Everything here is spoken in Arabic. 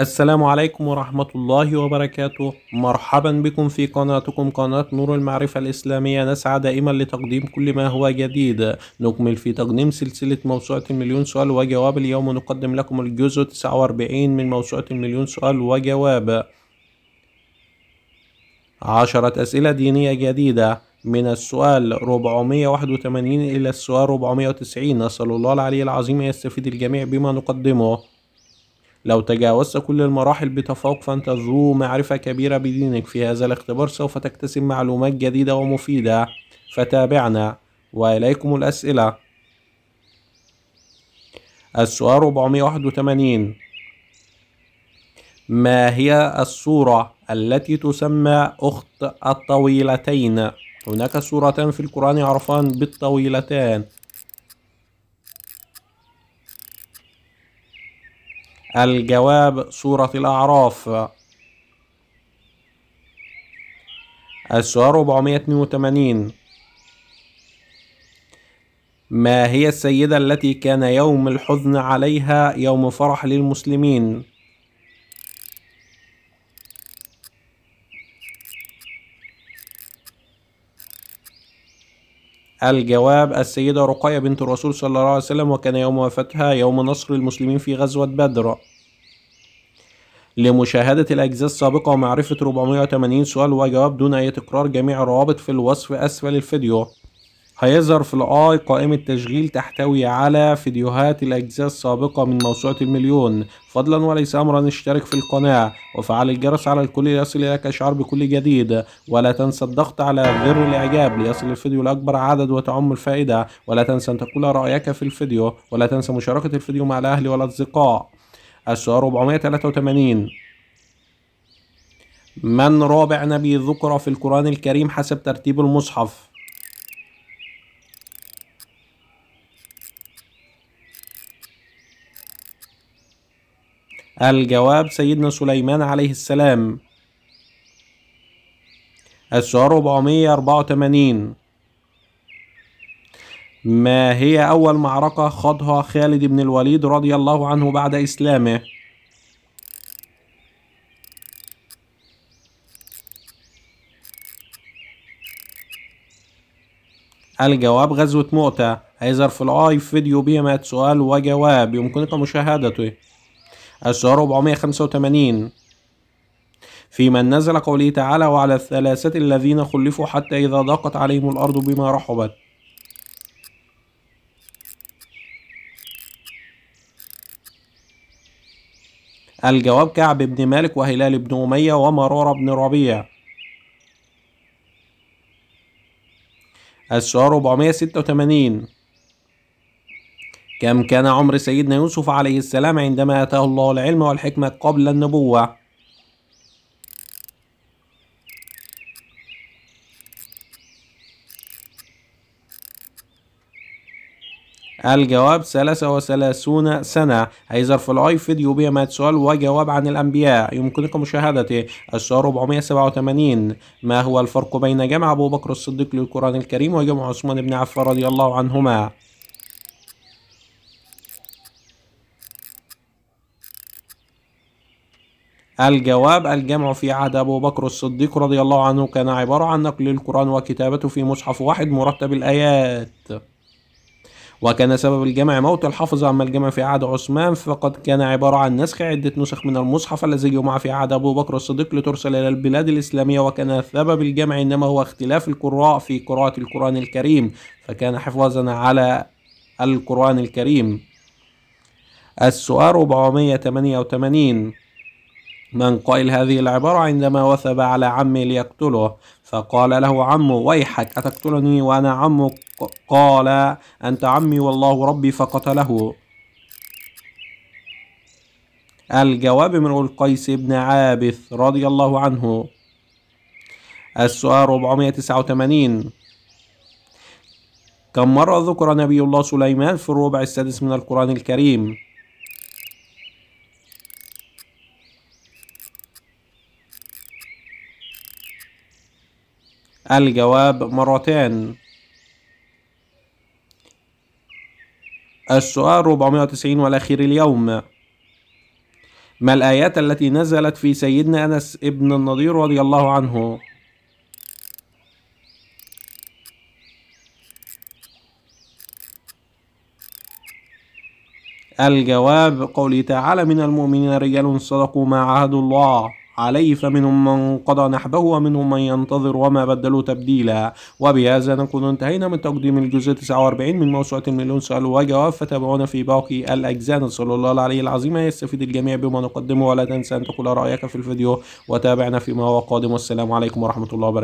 السلام عليكم ورحمة الله وبركاته مرحبا بكم في قناتكم قناة نور المعرفة الإسلامية نسعى دائما لتقديم كل ما هو جديد نكمل في تقديم سلسلة موسوعة المليون سؤال وجواب اليوم نقدم لكم الجزء 49 من موسوعة المليون سؤال وجواب عشرة أسئلة دينية جديدة من السؤال 481 إلى السؤال 490 نسأل الله العلي العظيم يستفيد الجميع بما نقدمه لو تجاوزت كل المراحل بتفوق فأنت ذو معرفة كبيرة بدينك في هذا الاختبار سوف تكتسب معلومات جديدة ومفيدة فتابعنا وإليكم الأسئلة السؤال 481 ما هي الصورة التي تسمى أخت الطويلتين؟ هناك صورتان في القرآن يعرفان بالطويلتان الجواب سورة الأعراف السؤال 482 ما هي السيدة التي كان يوم الحزن عليها يوم فرح للمسلمين؟ الجواب السيدة رقية بنت الرسول صلى الله عليه وسلم وكان يوم وفاتها يوم نصر المسلمين في غزوة بدر لمشاهدة الأجزاء السابقة ومعرفة 480 سؤال وجواب دون أي تكرار جميع الروابط في الوصف أسفل الفيديو هيظهر في الاي قائمة تشغيل تحتوي على فيديوهات الأجزاء السابقة من موسوعة المليون فضلا وليس أمرا اشترك في القناة وفعل الجرس على الكل ليصل إليك إشعار بكل جديد ولا تنسى الضغط على زر الإعجاب ليصل الفيديو لأكبر عدد وتعم الفائدة ولا تنسى أن تقول رأيك في الفيديو ولا تنسى مشاركة الفيديو مع الأهل والأصدقاء السؤال 483 من رابع نبي ذكر في القرآن الكريم حسب ترتيب المصحف؟ الجواب سيدنا سليمان عليه السلام السؤال 484 ما هي أول معركة خاضها خالد بن الوليد رضي الله عنه بعد إسلامه؟ الجواب غزوة مؤتة إذا في الآي فيديو بما سؤال وجواب يمكنك مشاهدته الشهر 485 فيما نزل قوله تعالى وعلى الثلاثة الذين خلفوا حتى إذا ضاقت عليهم الأرض بما رحبت الجواب كعب بن مالك وهلال بن أمية ومرارة بن ربيع الشعر 486 كم كان عمر سيدنا يوسف عليه السلام عندما أتاه الله العلم والحكمة قبل النبوة؟ الجواب 33 سنة أي ظرف الأي فيديو بما سؤال وجواب عن الأنبياء يمكنكم مشاهدته السؤال 487 ما هو الفرق بين جمع أبو بكر الصديق للقرآن الكريم وجمع عثمان بن عفان رضي الله عنهما؟ الجواب الجمع في عهد أبو بكر الصديق رضي الله عنه كان عبارة عن نقل القرآن وكتابته في مصحف واحد مرتب الآيات وكان سبب الجمع موت الحافظ أما الجمع في عهد عثمان فقد كان عبارة عن نسخ عدة نسخ من المصحف الذي جمع في عهد أبو بكر الصديق لترسل إلى البلاد الإسلامية وكان سبب الجمع إنما هو اختلاف القراء في قراءة القرآن الكريم فكان حفاظا على القرآن الكريم السؤال 488 من قائل هذه العبارة عندما وثب على عمي ليقتله فقال له عمه ويحك أتقتلني وأنا عمك قال أنت عمي والله ربي فقتله الجواب امرؤ القيس بن عابث رضي الله عنه السؤال 489 كم مرة ذكر نبي الله سليمان في الربع السادس من القرآن الكريم؟ الجواب مرتين السؤال 490 والأخير اليوم ما الآيات التي نزلت في سيدنا أنس ابن النضير رضي الله عنه؟ الجواب قوله تعالى من المؤمنين رجال صدقوا ما عهدوا الله عليه فمنهم من قضى نحبه ومنهم من ينتظر وما بدلوا تبديلا وبهذا نكون انتهينا من تقديم الجزء 49 من موسوعة المليون سؤال وجواب فتابعونا في باقي الأجزاء نسأل الله العلي العظيم يستفيد الجميع بما نقدمه ولا تنسى أن تقول رأيك في الفيديو وتابعنا فيما هو قادم والسلام عليكم ورحمة الله وبركاته